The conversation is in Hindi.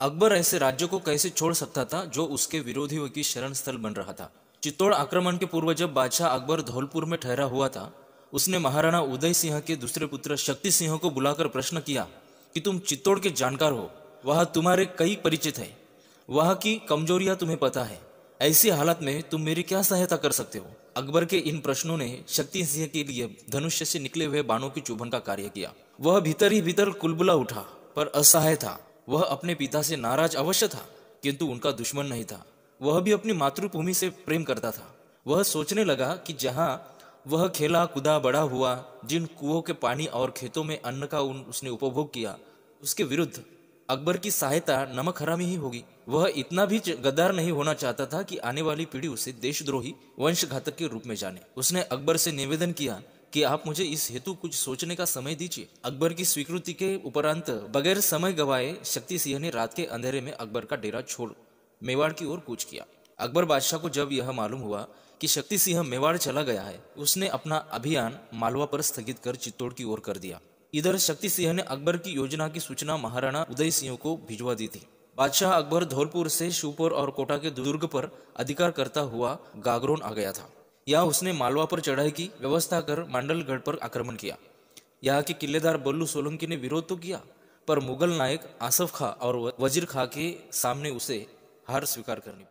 अकबर ऐसे राज्यों को कैसे छोड़ सकता था जो उसके विरोधियों की शरण स्थल बन रहा था चित्तौड़ आक्रमण के पूर्व जब बादशाह अकबर धौलपुर में ठहरा हुआ था उसने महाराणा उदय सिंह के दूसरे पुत्र शक्ति सिंह को बुलाकर प्रश्न किया कि तुम चित्तौड़ के जानकार हो वह तुम्हारे कई परिचित है वह की कमजोरियां तुम्हें पता है ऐसी हालत में तुम मेरी क्या सहायता कर सकते हो अकबर के इन प्रश्नों ने शक्ति सिंह के लिए धनुष्य से निकले हुए बाणों की चुभन का कार्य किया वह भीतर ही भीतर कुलबुला उठा पर असहाय था वह अपने पिता से नाराज अवश्य था किंतु उनका दुश्मन नहीं था वह भी अपनी मातृभूमि से प्रेम करता था वह सोचने लगा कि जहाँ वह खेला कुदा बड़ा हुआ जिन कुओं के पानी और खेतों में अन्न का उन उसने उपभोग किया उसके विरुद्ध अकबर की सहायता नमक हरामी ही होगी वह इतना भी गद्दार नहीं होना चाहता था कि आने वाली पीढ़ी उसे देशद्रोही वंशघातक के रूप में जाने उसने अकबर से निवेदन किया कि आप मुझे इस हेतु कुछ सोचने का समय दीजिए अकबर की स्वीकृति के उपरांत बगैर समय गवाए शक्ति सिंह ने रात के अंधेरे में अकबर का डेरा छोड़ मेवाड़ की ओर कूच किया अकबर बादशाह को जब यह मालूम हुआ कि शक्ति सिंह मेवाड़ चला गया है उसने अपना अभियान मालवा पर स्थगित कर चित्तौड़ की ओर कर दिया इधर शक्ति सिंह ने अकबर की योजना की सूचना महाराणा उदय सिंह को भिजवा दी थी बादशाह अकबर धौलपुर से शिवपुर और कोटा के दुर्ग पर अधिकार करता हुआ गागरोन आ गया था यहाँ उसने मालवा पर चढ़ाई की व्यवस्था कर मांडलगढ़ पर आक्रमण किया यहाँ के किलेदार बल्लू सोलंकी ने विरोध तो किया पर मुगल नायक आसफ खां और वजीर खां के सामने उसे हार स्वीकार करनी